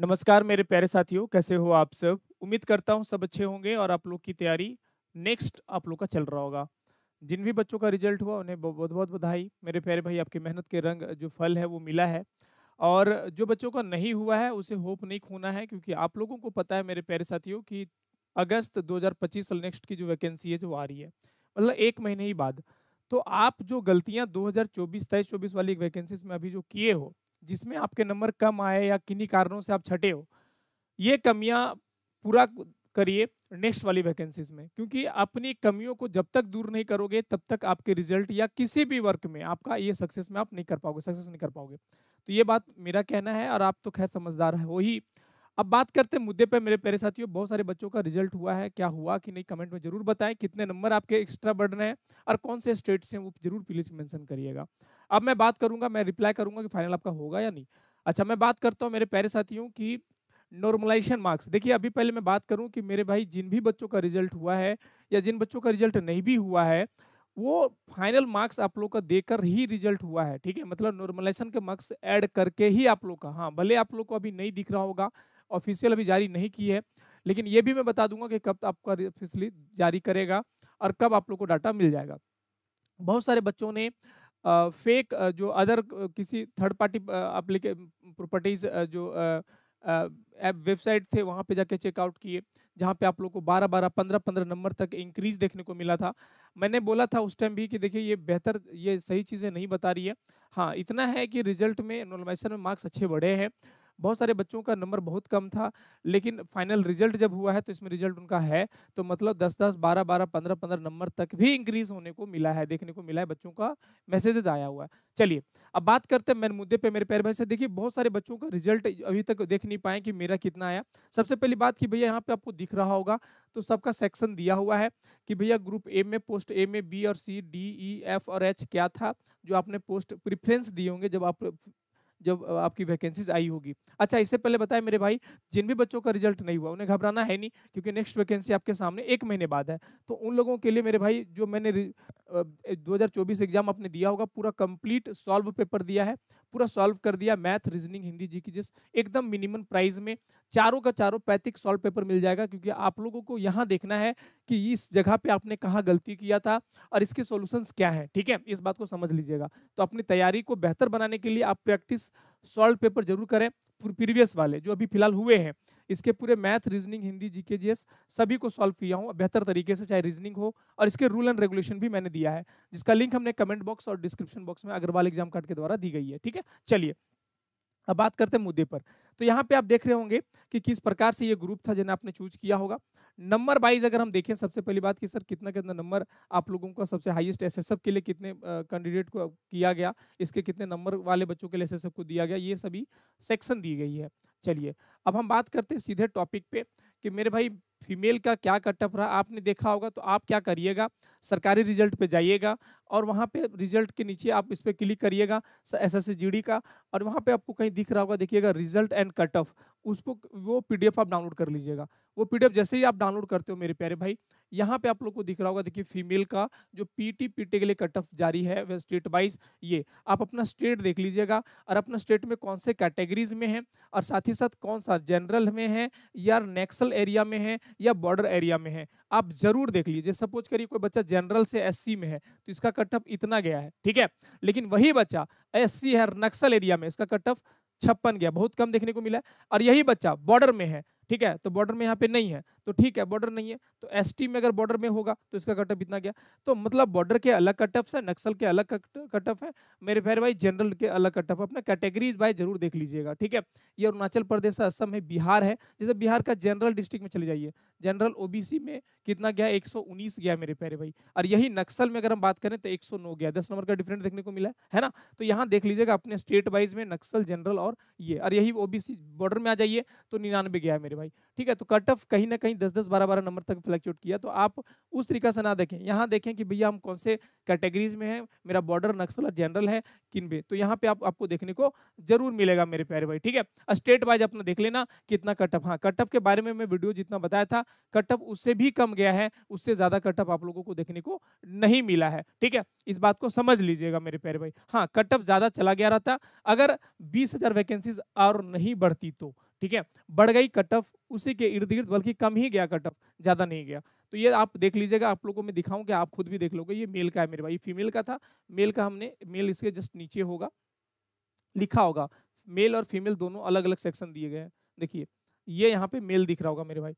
नमस्कार मेरे प्यारे साथियों कैसे हो आप सब उम्मीद करता हूँ सब अच्छे होंगे और आप लोग की तैयारी नेक्स्ट आप लोग का चल रहा होगा जिन भी बच्चों का रिजल्ट हुआ उन्हें बहुत बहुत बधाई मेरे प्यारे भाई आपकी मेहनत के रंग जो फल है वो मिला है और जो बच्चों का नहीं हुआ है उसे होप नहीं खोना है क्योंकि आप लोगों को पता है मेरे प्यारे साथियों कि अगस्त 2025 साल नेक्स्ट की जो वैकेंसी है जो आ रही है मतलब एक महीने ही बाद तो आप जो गलतियां 2024 हज़ार चौबीस वाली वैकेंसीज में अभी जो किए हो जिसमें आपके नंबर कम आए या किन्हीं कारणों से आप छटे हो ये कमियां पूरा करिए नेक्स्ट वाली वैकेंसीज में क्योंकि अपनी कमियों को जब तक दूर नहीं करोगे तब तक आपके रिजल्ट या किसी भी वर्क में आपका ये सक्सेस में आप नहीं कर पाओगे सक्सेस नहीं कर पाओगे तो ये बात मेरा कहना है और आप तो खैर समझदार हो ही अब बात करते हैं मुद्दे पर मेरे प्यारे साथियों बहुत सारे बच्चों का रिजल्ट हुआ है क्या हुआ कि नहीं कमेंट में जरूर बताएं कितने नंबर आपके एक्स्ट्रा बढ़ रहे हैं और कौन से स्टेट से वो जरूर प्लीज मेंशन करिएगा अब मैं बात करूंगा मैं रिप्लाई करूंगा कि फाइनल आपका होगा या नहीं अच्छा मैं बात करता हूँ मेरे प्यारे साथियों की नॉर्मलाइजेशन मार्क्स देखिए अभी पहले मैं बात करूँ कि मेरे भाई जिन भी बच्चों का रिजल्ट हुआ है या जिन बच्चों का रिजल्ट नहीं भी हुआ है वो फाइनल मार्क्स आप लोग का देकर ही रिजल्ट हुआ है ठीक है मतलब नॉर्मलाइजेशन के मार्क्स ऐड करके ही आप लोग का हाँ भले आप लोग को अभी नहीं दिख रहा होगा ऑफिशियल अभी जारी नहीं की है लेकिन ये भी मैं बता दूंगा कि कब आपका ऑफिशियली जारी करेगा और कब आप लोग को डाटा मिल जाएगा बहुत सारे बच्चों ने फेक जो अदर किसी थर्ड पार्टी अप्लीके प्रॉपर्टीज़ जो वेबसाइट थे वहाँ पे जाके चेकआउट किए जहाँ पे आप लोग को बारह बारह पंद्रह पंद्रह नंबर तक इंक्रीज देखने को मिला था मैंने बोला था उस टाइम भी कि देखिए ये बेहतर ये सही चीज़ें नहीं बता रही है हाँ इतना है कि रिजल्ट में नॉर्मेशन में मार्क्स अच्छे बढ़े हैं बहुत सारे बच्चों का नंबर बहुत कम था लेकिन फाइनल रिजल्ट जब हुआ है तो इसमें रिजल्ट उनका है तो मतलब दस दस बारह बारह पंद्रह पंद्रह नंबर तक भी इंक्रीज होने को मिला है देखने को मिला है बच्चों का मैसेजेज आया हुआ है चलिए अब बात करते हैं मैन मुद्दे पे मेरे पैर भाई से देखिए बहुत सारे बच्चों का रिजल्ट अभी तक देख नहीं पाए कि मेरा कितना आया सबसे पहली बात कि भैया यहाँ पे आपको दिख रहा होगा तो सबका सेक्शन दिया हुआ है कि भैया ग्रुप ए में पोस्ट ए में बी और सी डी ई एफ और एच क्या था जो आपने पोस्ट प्रिफ्रेंस दिए होंगे जब आप जब आपकी वैकेंसीज आई होगी अच्छा इससे पहले बताएं मेरे भाई जिन भी बच्चों का रिजल्ट नहीं हुआ उन्हें घबराना है नहीं क्योंकि नेक्स्ट वैकेंसी आपके सामने एक महीने बाद है तो उन लोगों के लिए मेरे भाई जो मैंने दो एग्जाम आपने दिया होगा पूरा कंप्लीट सॉल्व पेपर दिया है पूरा सॉल्व कर दिया मैथ रीजनिंग हिंदी जी की जिस एकदम मिनिमम प्राइस में चारों का चारों पैथिक सॉल्व पेपर मिल जाएगा क्योंकि आप लोगों को यहाँ देखना है कि इस जगह पे आपने कहाँ गलती किया था और इसके सॉल्यूशंस क्या है ठीक है इस बात को समझ लीजिएगा तो अपनी तैयारी को बेहतर बनाने के लिए आप प्रैक्टिस सॉल्व पेपर जरूर करें प्रीवियस वाले जो अभी फिलहाल हुए हैं इसके पूरे math reasoning Hindi GK GS सभी को सॉल्व किया हूँ बेहतर तरीके से चाहे रीजनिंग हो और इसके रूल एंड रेगुलेशन भी मैंने दिया है जिसका लिंक हमने कमेंट बॉक्स और डिस्क्रिप्शन बॉक्स में अग्रवाल एग्जाम कार्ड के द्वारा दी गई है ठीक है चलिए अब बात करते हैं मुद्दे पर तो यहाँ पे आप देख रहे होंगे कि किस प्रकार से ये ग्रुप था जिन्हें आपने चूज किया होगा नंबर वाइज अगर हम देखें सबसे पहली बात कि सर कितना कितना नंबर आप लोगों का सबसे हाईएस्ट एस के लिए कितने कैंडिडेट को किया गया इसके कितने नंबर वाले बच्चों के लिए एस को दिया गया ये सभी सेक्शन दी गई है चलिए अब हम बात करते हैं सीधे टॉपिक पे कि मेरे भाई फीमेल का क्या कटअप रहा आपने देखा होगा तो आप क्या करिएगा सरकारी रिजल्ट पे जाइएगा और वहाँ पे रिजल्ट के नीचे आप इस पर क्लिक करिएगा एस एस का और वहाँ पे आपको कहीं दिख रहा होगा देखिएगा रिजल्ट एंड कट ऑफ उसको वो पी आप डाउनलोड कर लीजिएगा वो पी जैसे ही आप डाउनलोड करते हो मेरे प्यारे भाई यहाँ पे आप लोग को दिख रहा होगा देखिए फीमेल का जो पीटी पीटी के लिए कट ऑफ जारी है वह स्टेट वाइज ये आप अपना स्टेट देख लीजिएगा और अपना स्टेट में कौन से कैटेगरीज में है और साथ ही प्रतिशत कौन सा जनरल में है या नेक्सल एरिया में है या बॉर्डर एरिया में है आप जरूर देख लीजिए सपोज करिए कोई बच्चा जनरल से एससी में है तो इसका कटअप इतना गया है ठीक है लेकिन वही बच्चा एससी है नक्सल एरिया में इसका कटअप छप्पन गया बहुत कम देखने को मिला है और यही बच्चा बॉर्डर में है ठीक है तो बॉर्डर में यहाँ पे नहीं है तो ठीक है बॉर्डर नहीं है तो एस में अगर बॉर्डर में होगा तो इसका कटअप इतना गया तो मतलब बॉर्डर के अलग कटअप्स है नक्सल के अलग कटअप है मेरे फैर भाई जनरल के अलग कटअप अपना कैटेगरीज भाई जरूर देख लीजिएगा ठीक है ये अरुणाचल प्रदेश असम है बिहार है जैसे बिहार का जनरल डिस्ट्रिक्ट में चले जाइए जनरल ओबीसी में कितना गया 119 गया मेरे प्यारे भाई और यही नक्सल में अगर हम बात करें तो 109 गया 10 नंबर का डिफरेंट देखने को मिला है ना तो यहाँ देख लीजिएगा अपने स्टेट वाइज में नक्सल जनरल और ये और यही ओबीसी बॉर्डर में आ जाइए तो निन्यानवे गया मेरे भाई ठीक है तो कट ऑफ कहीं ना कहीं दस दस बारह बारह नंबर तक फ्लैक्चुएट किया तो आप उस तरीका से ना देखें यहाँ देखें कि भैया हम कौन से कैटेगरीज में है मेरा बॉर्डर नक्सल और जनरल है किन भी तो यहाँ पे आप आपको देखने को जरूर मिलेगा मेरे प्यारे भाई ठीक है स्टेट वाइज अपना देख लेना कितना कटअप हाँ कटअप के बारे में मैं वीडियो जितना बताया था कटअप उससे भी कम गया है उससे ज़्यादा कटअप आप लोगों को देखने को नहीं मिला है ठीक है इस बात को समझ लीजिएगा मेरे प्यारे भाई हाँ कटअप ज़्यादा चला गया रहता अगर बीस वैकेंसीज और नहीं बढ़ती तो ठीक है बढ़ गई कट ऑफ उसी के इर्द गिर्द बल्कि कम ही गया कट ऑफ ज़्यादा नहीं गया तो ये आप देख लीजिएगा आप लोगों को मैं दिखाऊं कि आप खुद भी देख लोगे ये मेल का है मेरे भाई फीमेल का था मेल का हमने मेल इसके जस्ट नीचे होगा लिखा होगा मेल और फीमेल दोनों अलग अलग सेक्शन दिए गए हैं देखिए ये यहाँ पे मेल दिख रहा होगा मेरे भाई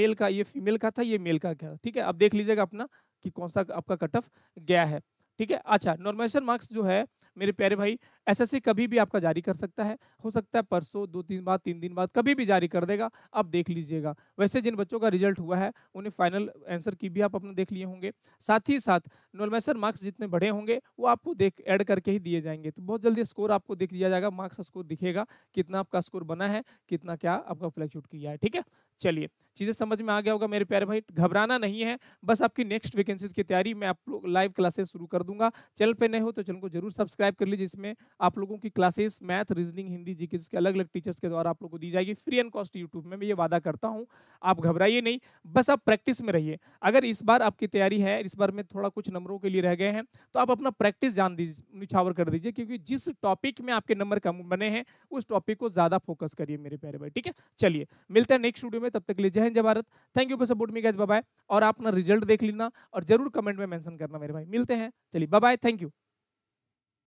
मेल का ये फीमेल का था ये मेल का क्या ठीक है अब देख लीजिएगा अपना कि कौन सा आपका कट ऑफ गया है ठीक है अच्छा नॉर्मेशन मार्क्स जो है मेरे प्यारे भाई एसएससी कभी भी आपका जारी कर सकता है हो सकता है परसों दो तीन बाद तीन दिन बाद कभी भी जारी कर देगा आप देख लीजिएगा वैसे जिन बच्चों का रिजल्ट हुआ है उन्हें फाइनल आंसर की भी आप अपने देख लिए होंगे साथ ही साथ नॉर्मेसर मार्क्स जितने बढ़े होंगे वो आपको देख ऐड करके ही दिए जाएंगे तो बहुत जल्दी स्कोर आपको देख दिया जाएगा मार्क्स स्कोर दिखेगा कितना आपका स्कोर बना है कितना क्या आपका फ्लैक्चुएट किया है ठीक है चलिए चीज़ें समझ में आ गया होगा मेरे प्यारे भाई घबराना नहीं है बस आपकी नेक्स्ट वैकेंसीज की तैयारी मैं आप लोग लाइव क्लासेस शुरू कर दूंगा चैनल पे नहीं हो तो चैनल को जरूर सब्सक्राइब सब्सक्राइब कर लीजिए इसमें आप लोगों की classes math reasoning Hindi G K अलग अलग टीचर्स के द्वारा आप लोगों को दी जाएगी फ्री एंड कॉस्ट यूट्यूब में मैं ये वादा करता हूँ आप घबराइए नहीं बस आप प्रैक्टिस में रहिए अगर इस बार आपकी तैयारी है इस बार में थोड़ा कुछ नंबरों के लिए रह गए हैं तो आप अपना प्रैक्टिस जान दीजिए निछावर कर दीजिए क्योंकि जिस टॉपिक में आपके नंबर कम बने हैं उस टॉपिक को ज़्यादा फोकस करिए मेरे प्यारे भाई ठीक है चलिए मिलते हैं नेक्स्ट वीडियो में तब तक लिए जय हिंद जय Bharat thank you for support me guys bye और अपना रिजल्ट देख लेना और जरूर कमेंट में मैंशन करना मेरे भाई मिलते हैं चलिए बाय थैंक यू